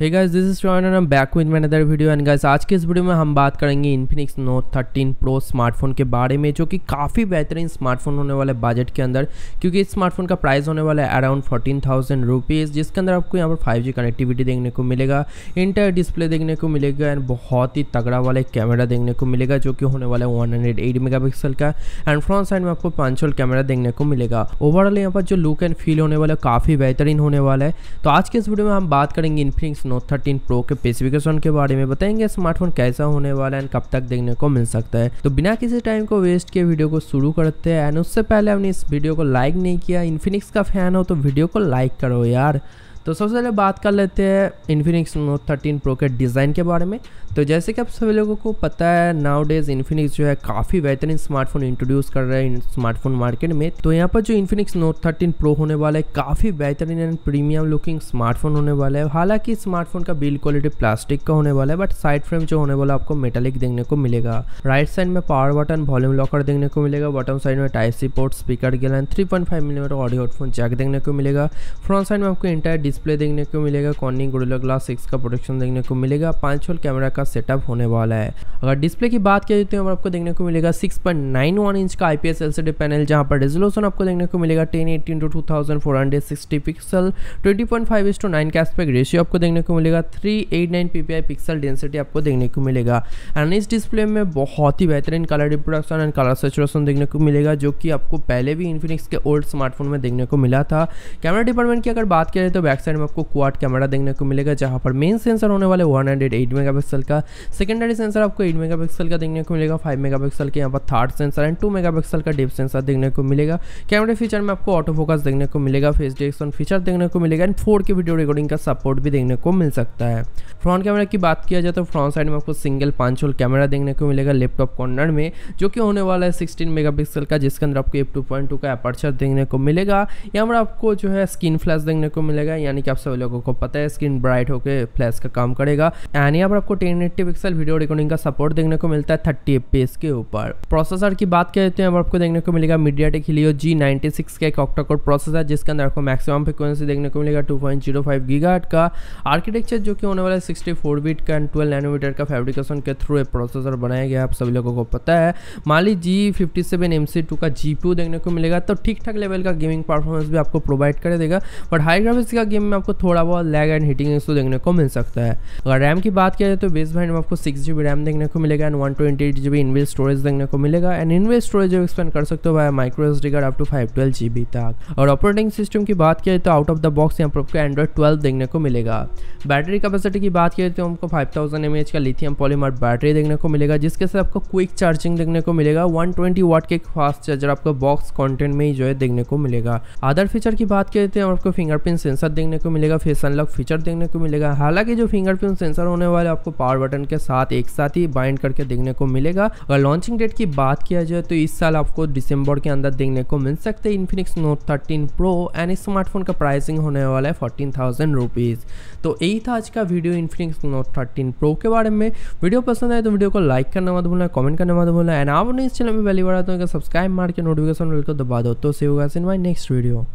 hey guys this is and I am back with another video and guys आज के इस video में हम बात करेंगे इन्फिनिक्स नोट 13 प्रो स्मार्टफोन के बारे में जो कि काफ़ी बेहतरीन स्मार्टफोन होने वाले बजट के अंदर क्योंकि इस स्मार्टफोन का प्राइस होने वाला है अराउंड फोर्टीन थाउजेंड रुपीज़ जिसके अंदर आपको यहाँ पर फाइव कनेक्टिविटी देखने को मिलेगा इंटर डिस्प्ले देखने को मिलेगा एंड बहुत ही तगड़ा वाला कैमरा देखने को मिलेगा जो कि होने वाला है वन हंड्रेड का एंड फ्रंट साइड में आपको पांचोल कैमरा देखने को मिलेगा ओवरऑल यहाँ पर जो लुक एंड फील होने वाला है काफ़ी बेहतरीन होने वाला है तो आज के इस वीडियो में हम बात करेंगे इन्फिनिक्स नोट 13 प्रो के स्पेसिफिकेशन के बारे में बताएंगे स्मार्टफोन कैसा होने वाला है कब तक देखने को मिल सकता है तो बिना किसी टाइम को वेस्ट के वीडियो को शुरू करते हैं एंड उससे पहले हमने इस वीडियो को लाइक नहीं किया इन्फिनिक्स का फैन हो तो वीडियो को लाइक करो यार तो सबसे पहले बात कर लेते हैं इन्फिनिक्स नोट 13 प्रो के डिज़ाइन के बारे में तो जैसे कि आप सभी लोगों को पता है नाउ डेज इन्फिनिक्स जो है काफ़ी बेहतरीन स्मार्टफोन इंट्रोड्यूस कर रहा है स्मार्टफोन मार्केट में तो यहाँ पर जो इन्फिनिक्स नोट थर्टीन प्रो होने वाला है काफ़ी बेहतरीन एंड प्रीमियम लुकिंग स्मार्टफोन होने वाला है हालांकि स्मार्टफोन का बिल्ड क्वालिटी प्लास्टिक का होने वाला है बट साइड फ्रेम जो होने वाला आपको मेटालिक देखने को मिलेगा राइट साइड में पावर बटन वॉल्यूम लॉकर देखने को मिलेगा बॉटम साइड में टाइप सी पोर्ट स्पीकर गैलन three point five millimetre audio headphone jack देखने को मिलेगा फ्रंट साइड में आपको इंटायर डिस्प्ले देखने को मिलेगा कॉर्निंग गोरिल्ला ग्लास सिक्स का प्रोटेक्शन देखने को मिलेगा पांच होल कैमरा का सेटअप होने वाला है अगर डिस्प्ले की बात की जाए तो आपको देखने को मिलेगा 6.91 इंच का I P S L C D panel जहाँ पर रेजोलूशन आपको देखने को मिलेगा ten eighty into two thousand four hundred sixty pixel twenty point five into nine का एस्पेक्ट रेशियो आपको देखने को मिलेगा three eight nine P P I pixel density आपको देखने को मिलेगा एंड इस डिस्प्ले में बहुत ही बेहतरीन colour reproduction and colour saturation देखने को मिलेगा जो कि आपको पहले भी इन्फिनिक्स के ओल्ड स्मार्टफोन में देखने को मिला था कैमरा डिपार्टमेंट की अगर बात करें तो बैक साइड में आपको क्वाड कैमरा देखने को मिलेगा जहाँ पर मेन सेंसर होने वाले one hundred eight megapixel का सेकेंडरी सेंसर आपको एट मेगा का देखने को मिलेगा फाइव मेगा के यहाँ पर third sensor and two mega का डेप सेंसर देखने को मिलेगा कैमरे फीचर में आपको ऑटो फोकस देखने को मिलेगा फेस डिटेक्शन फीचर देखने को मिलेगा and four K video recording का सपोर्ट भी देखने को मिल सकता है फ्रंट कैमरा की बात किया जाए तो फ्रंट साइड में आपको सिंगल पांच होल कैमरा देखने को मिलेगा लैपटॉप कॉर्नर में जो कि होने वाला है सिक्सटीन मेगा का जिसके अंदर आपको एफ टू का अपर्चर देखने को मिलेगा या हमारा आपको जो है स्क्रीन फ्लैश देखने को मिलेगा यानी कि आप सभी लोगों को पता है स्क्रीन ब्राइट होकर फ्लैश का काम करेगा यानी यहाँ पर आपको ten native pixel video recording का सपोर्ट देखने को मिलता है थर्टी एफ के ऊपर प्रोसेसर की बात करते हैं अब आपको देखने को मिलेगा MediaTek Helio G ninety का एक ऑक्टाकोड प्रोसेसर जिसके अंदर आपको मैक्सिमम फ्रिक्वेंसी देखने को मिलेगा टू पॉइंट जीरो फाइव गीगाट का आर्किटेक्चर जो कि होने वाला है सिक्सटी फोर बीट का एंड ट्वेल्व नैनोमीटर का फैब्रिकेशन के थ्रू एक प्रोसेसर बनाया गया आप सभी लोगों को पता है Mali G fifty seven M C two का जी पी देखने को मिलेगा तो ठीक ठाक लेवल का गेमिंग परफॉर्मेंस भी आपको प्रोवाइड कर देगा बट हाई ग्राफिक्स का गेम में आपको थोड़ा बहुत लैग एंड हीटिंग इशू देखने को मिल सकता है अगर रैम की बात करें तो बेस इस बैंड में आपको सिक्स जी बी रैम देखने को मिलेगा and one twenty eight G B inbuilt storage देखने को मिलेगा एंड इनवेल स्टोरेज जो एक्सपेंड कर सकते हो भाई micro S D card up to five twelve G B तक और ऑपरेटिंग सिस्टम की बात करें तो आउट ऑफ द बॉक्स यहाँ पर आपको एंड्रॉइड ट्वेल्व देखने को मिलेगा बैटरी कैपेसिटी की बात करें तो हमको फाइव थाउजेंड एम एच का लिथियम पॉलीमर बैटरी देखने को मिलेगा जिसके साथ आपको क्विक चार्जिंग देखने को मिलेगा वन ट्वेंटी वाट के फास्ट चार्जर आपको बॉक्स कॉन्टेंट में ही जो है देखने को मिलेगा अदर फीचर की बात करें तो आपको फिंगरप्रिंट सेंसर देखने को मिलेगा फेस अनलॉक फीचर देखने को मिलेगा हालांकि जो फिंगरप्रिंट सेंसर होने वाले आपको पावर पावर बटन के साथ एक साथ ही बाइंड करके देखने को मिलेगा अगर लॉन्चिंग डेट की बात किया जाए तो इस साल आपको दिसंबर के अंदर देखने को मिल सकते हैं Infinix Note thirteen Pro and इस स्मार्टफोन का प्राइसिंग होने वाला है फोर्टीन थाउजेंड रुपीज़ तो यही था आज का video Infinix Note thirteen Pro के बारे में वीडियो पसंद आए तो वीडियो को लाइक करना मत भूलना कमेंट करना मत भूलना एंड आप इस चैनल में वैली बढ़ाते हैं तो सब्सक्राइब मार के नोटिफिकेशन बिल को दबा दो तो save guys in my next video